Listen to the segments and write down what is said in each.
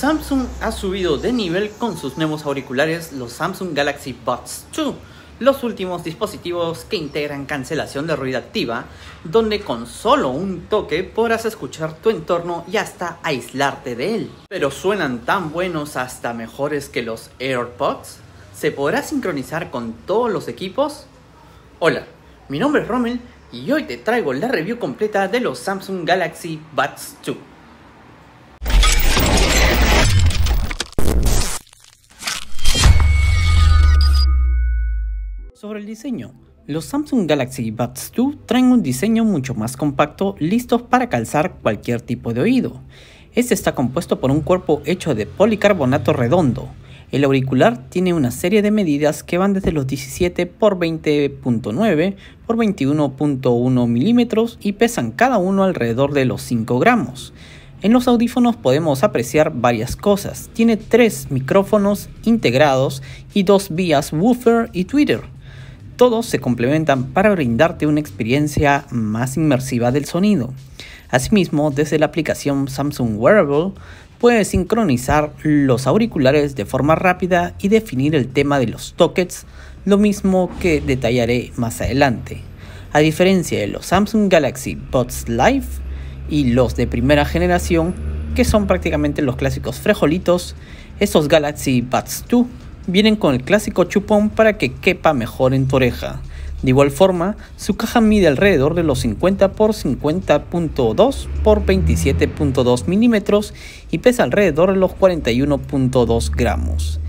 Samsung ha subido de nivel con sus nuevos auriculares, los Samsung Galaxy Buds 2, los últimos dispositivos que integran cancelación de ruido activa, donde con solo un toque podrás escuchar tu entorno y hasta aislarte de él. Pero suenan tan buenos hasta mejores que los AirPods. ¿Se podrá sincronizar con todos los equipos? Hola, mi nombre es Rommel y hoy te traigo la review completa de los Samsung Galaxy Buds 2. Sobre el diseño, los Samsung Galaxy Buds 2 traen un diseño mucho más compacto, listos para calzar cualquier tipo de oído. Este está compuesto por un cuerpo hecho de policarbonato redondo. El auricular tiene una serie de medidas que van desde los 17 x 20.9 por 21.1 milímetros y pesan cada uno alrededor de los 5 gramos. En los audífonos podemos apreciar varias cosas. Tiene tres micrófonos integrados y dos vías woofer y Twitter. Todos se complementan para brindarte una experiencia más inmersiva del sonido. Asimismo, desde la aplicación Samsung Wearable puedes sincronizar los auriculares de forma rápida y definir el tema de los toques, lo mismo que detallaré más adelante. A diferencia de los Samsung Galaxy Buds Live y los de primera generación, que son prácticamente los clásicos frejolitos, estos Galaxy Buds 2 vienen con el clásico chupón para que quepa mejor en tu oreja. De igual forma, su caja mide alrededor de los 50 x 50.2 x 27.2 milímetros y pesa alrededor de los 41.2 gramos.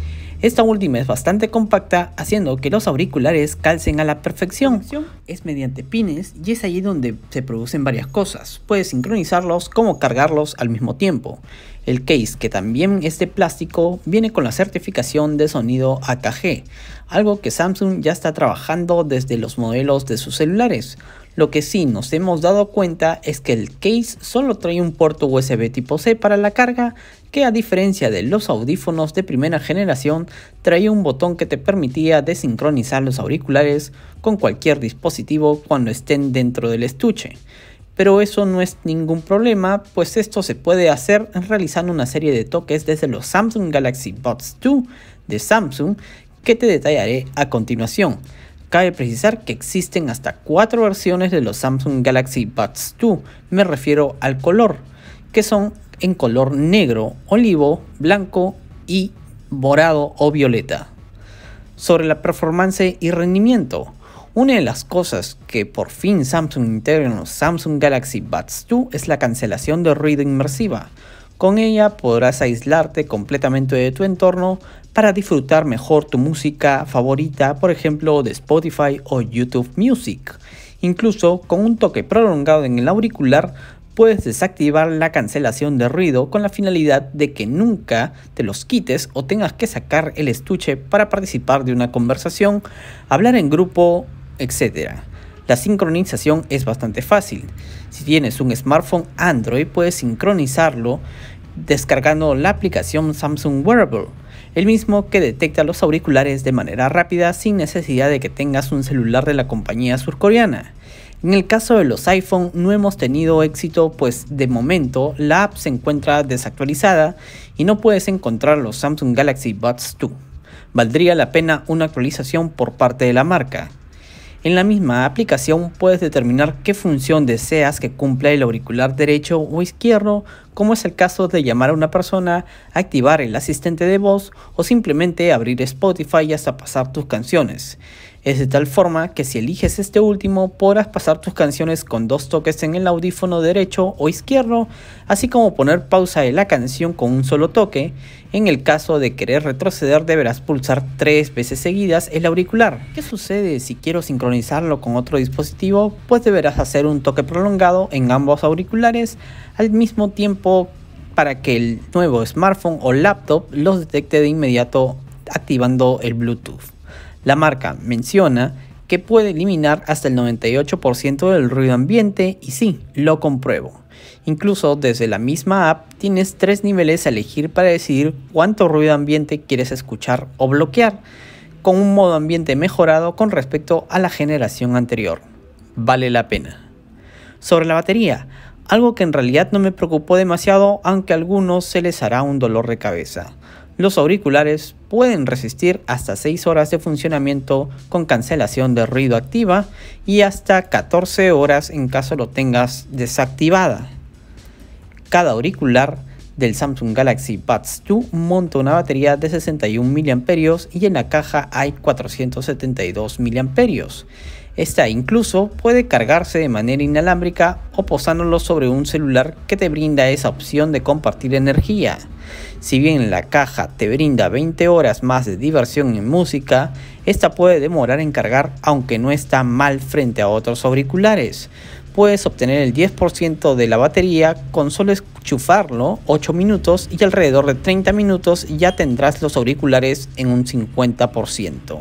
Esta última es bastante compacta, haciendo que los auriculares calcen a la perfección. Es mediante pines y es allí donde se producen varias cosas. Puedes sincronizarlos como cargarlos al mismo tiempo. El case, que también es de plástico, viene con la certificación de sonido AKG, algo que Samsung ya está trabajando desde los modelos de sus celulares. Lo que sí nos hemos dado cuenta es que el case solo trae un puerto USB tipo C para la carga, que a diferencia de los audífonos de primera generación, trae un botón que te permitía desincronizar los auriculares con cualquier dispositivo cuando estén dentro del estuche. Pero eso no es ningún problema, pues esto se puede hacer realizando una serie de toques desde los Samsung Galaxy Buds 2 de Samsung que te detallaré a continuación. Cabe precisar que existen hasta cuatro versiones de los Samsung Galaxy Buds 2, me refiero al color, que son en color negro, olivo, blanco y morado o violeta. Sobre la performance y rendimiento, una de las cosas que por fin Samsung integra en los Samsung Galaxy Buds 2 es la cancelación de ruido inmersiva. Con ella podrás aislarte completamente de tu entorno para disfrutar mejor tu música favorita, por ejemplo de Spotify o YouTube Music. Incluso con un toque prolongado en el auricular puedes desactivar la cancelación de ruido con la finalidad de que nunca te los quites o tengas que sacar el estuche para participar de una conversación, hablar en grupo, etc. La sincronización es bastante fácil. Si tienes un smartphone Android puedes sincronizarlo descargando la aplicación Samsung Wearable, el mismo que detecta los auriculares de manera rápida sin necesidad de que tengas un celular de la compañía surcoreana. En el caso de los iPhone no hemos tenido éxito pues de momento la app se encuentra desactualizada y no puedes encontrar los Samsung Galaxy Buds 2. Valdría la pena una actualización por parte de la marca. En la misma aplicación puedes determinar qué función deseas que cumpla el auricular derecho o izquierdo como es el caso de llamar a una persona, activar el asistente de voz o simplemente abrir Spotify hasta pasar tus canciones. Es de tal forma que si eliges este último podrás pasar tus canciones con dos toques en el audífono derecho o izquierdo, así como poner pausa de la canción con un solo toque. En el caso de querer retroceder deberás pulsar tres veces seguidas el auricular. ¿Qué sucede si quiero sincronizarlo con otro dispositivo? Pues deberás hacer un toque prolongado en ambos auriculares al mismo tiempo para que el nuevo smartphone o laptop los detecte de inmediato activando el Bluetooth. La marca menciona que puede eliminar hasta el 98% del ruido ambiente y sí, lo compruebo. Incluso desde la misma app tienes tres niveles a elegir para decidir cuánto ruido ambiente quieres escuchar o bloquear, con un modo ambiente mejorado con respecto a la generación anterior. Vale la pena. Sobre la batería, algo que en realidad no me preocupó demasiado, aunque a algunos se les hará un dolor de cabeza. Los auriculares pueden resistir hasta 6 horas de funcionamiento con cancelación de ruido activa y hasta 14 horas en caso lo tengas desactivada. Cada auricular del Samsung Galaxy Buds 2 monta una batería de 61 mAh y en la caja hay 472 mAh. Esta incluso puede cargarse de manera inalámbrica o posándolo sobre un celular que te brinda esa opción de compartir energía. Si bien la caja te brinda 20 horas más de diversión en música, esta puede demorar en cargar aunque no está mal frente a otros auriculares. Puedes obtener el 10% de la batería con solo enchufarlo 8 minutos y alrededor de 30 minutos ya tendrás los auriculares en un 50%.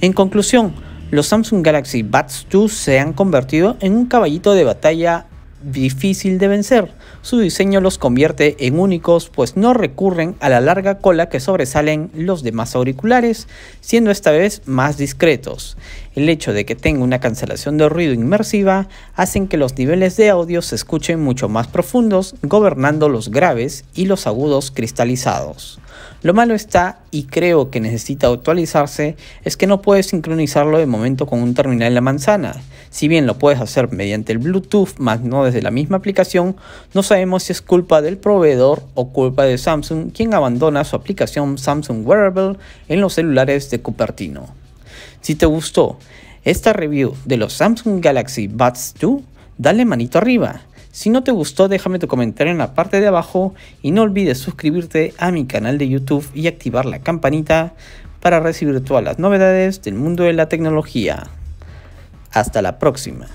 En conclusión, los Samsung Galaxy Buds 2 se han convertido en un caballito de batalla difícil de vencer. Su diseño los convierte en únicos pues no recurren a la larga cola que sobresalen los demás auriculares, siendo esta vez más discretos. El hecho de que tenga una cancelación de ruido inmersiva hacen que los niveles de audio se escuchen mucho más profundos, gobernando los graves y los agudos cristalizados. Lo malo está, y creo que necesita actualizarse, es que no puedes sincronizarlo de momento con un terminal en la manzana. Si bien lo puedes hacer mediante el Bluetooth, más no desde la misma aplicación, no sabemos si es culpa del proveedor o culpa de Samsung, quien abandona su aplicación Samsung Wearable en los celulares de Cupertino. Si te gustó esta review de los Samsung Galaxy Buds 2, dale manito arriba. Si no te gustó, déjame tu comentario en la parte de abajo y no olvides suscribirte a mi canal de YouTube y activar la campanita para recibir todas las novedades del mundo de la tecnología. Hasta la próxima.